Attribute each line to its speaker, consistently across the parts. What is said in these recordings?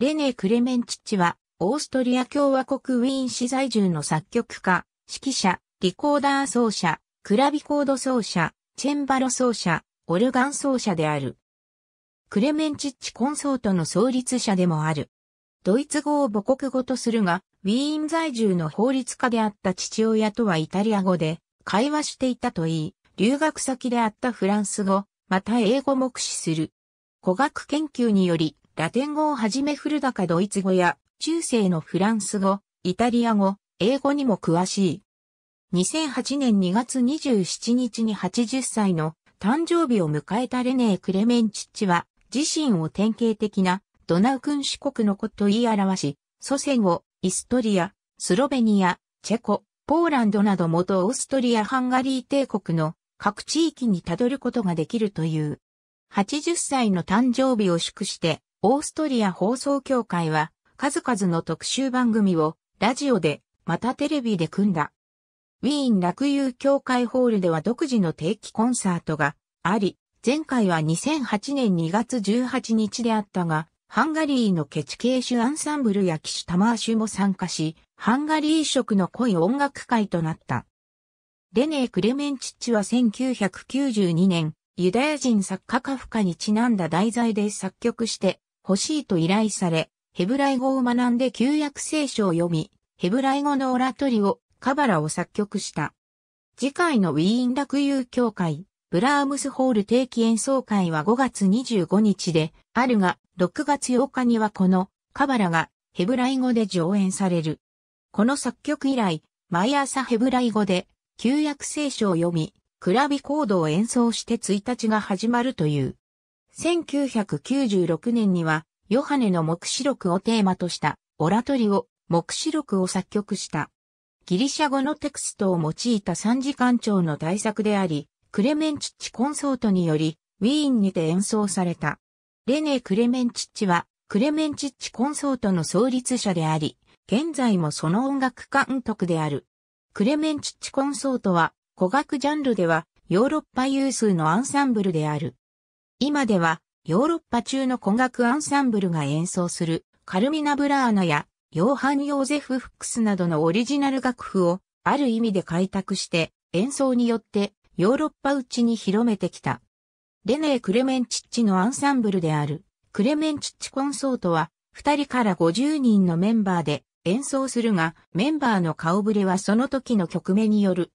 Speaker 1: レネ・クレメンチッチは、オーストリア共和国ウィーン市在住の作曲家、指揮者、リコーダー奏者、クラビコード奏者、チェンバロ奏者、オルガン奏者である。クレメンチッチコンソートの創立者でもある。ドイツ語を母国語とするが、ウィーン在住の法律家であった父親とはイタリア語で会話していたといい、留学先であったフランス語、また英語も駆使する。語学研究により、ラテン語をはじめ古高ドイツ語や中世のフランス語、イタリア語、英語にも詳しい。2008年2月27日に80歳の誕生日を迎えたレネー・クレメンチッチは、自身を典型的なドナウ君主国のこと言い表し、祖先をイストリア、スロベニア、チェコ、ポーランドなど元オーストリア・ハンガリー帝国の各地域にたどることができるという。80歳の誕生日を祝して、オーストリア放送協会は数々の特集番組をラジオでまたテレビで組んだ。ウィーン落遊協会ホールでは独自の定期コンサートがあり、前回は2008年2月18日であったが、ハンガリーのケチ系種アンサンブルや騎手ーシュも参加し、ハンガリー色の濃い音楽会となった。レネー・クレメンチッチは1992年、ユダヤ人作家カフカにちなんだ題材で作曲して、欲しいと依頼され、ヘブライ語を学んで旧約聖書を読み、ヘブライ語のオラトリオ、カバラを作曲した。次回のウィーン楽友協会、ブラームスホール定期演奏会は5月25日で、あるが、6月8日にはこの、カバラが、ヘブライ語で上演される。この作曲以来、毎朝ヘブライ語で、旧約聖書を読み、クラビコードを演奏して1日が始まるという。1996年には、ヨハネの目視録をテーマとした、オラトリオ、目視録を作曲した。ギリシャ語のテクストを用いた3時間長の大作であり、クレメンチッチコンソートにより、ウィーンにて演奏された。レネクレメンチッチは、クレメンチッチコンソートの創立者であり、現在もその音楽監督である。クレメンチッチコンソートは、古楽ジャンルでは、ヨーロッパ有数のアンサンブルである。今ではヨーロッパ中の古楽アンサンブルが演奏するカルミナ・ブラーナやヨーハン・ヨーゼフ・フックスなどのオリジナル楽譜をある意味で開拓して演奏によってヨーロッパ内に広めてきた。レネー・クレメンチッチのアンサンブルであるクレメンチッチコンソートは2人から50人のメンバーで演奏するがメンバーの顔ぶれはその時の曲名による。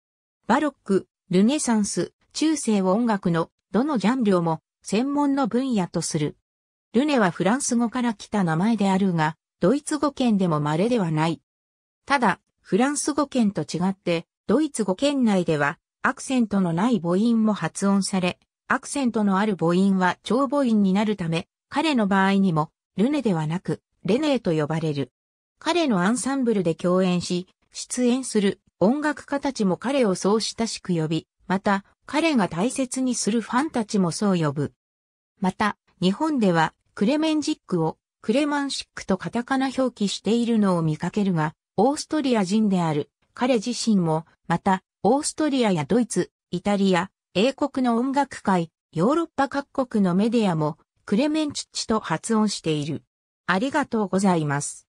Speaker 1: バロック、ルネサンス、中世音楽のどのジャンルをも専門の分野とする。ルネはフランス語から来た名前であるが、ドイツ語圏でも稀ではない。ただ、フランス語圏と違って、ドイツ語圏内では、アクセントのない母音も発音され、アクセントのある母音は長母音になるため、彼の場合にも、ルネではなく、レネーと呼ばれる。彼のアンサンブルで共演し、出演する音楽家たちも彼をそう親しく呼び、また彼が大切にするファンたちもそう呼ぶ。また、日本では、クレメンジックを、クレマンシックとカタカナ表記しているのを見かけるが、オーストリア人である、彼自身も、また、オーストリアやドイツ、イタリア、英国の音楽界、ヨーロッパ各国のメディアも、クレメンチッチと発音している。ありがとうございます。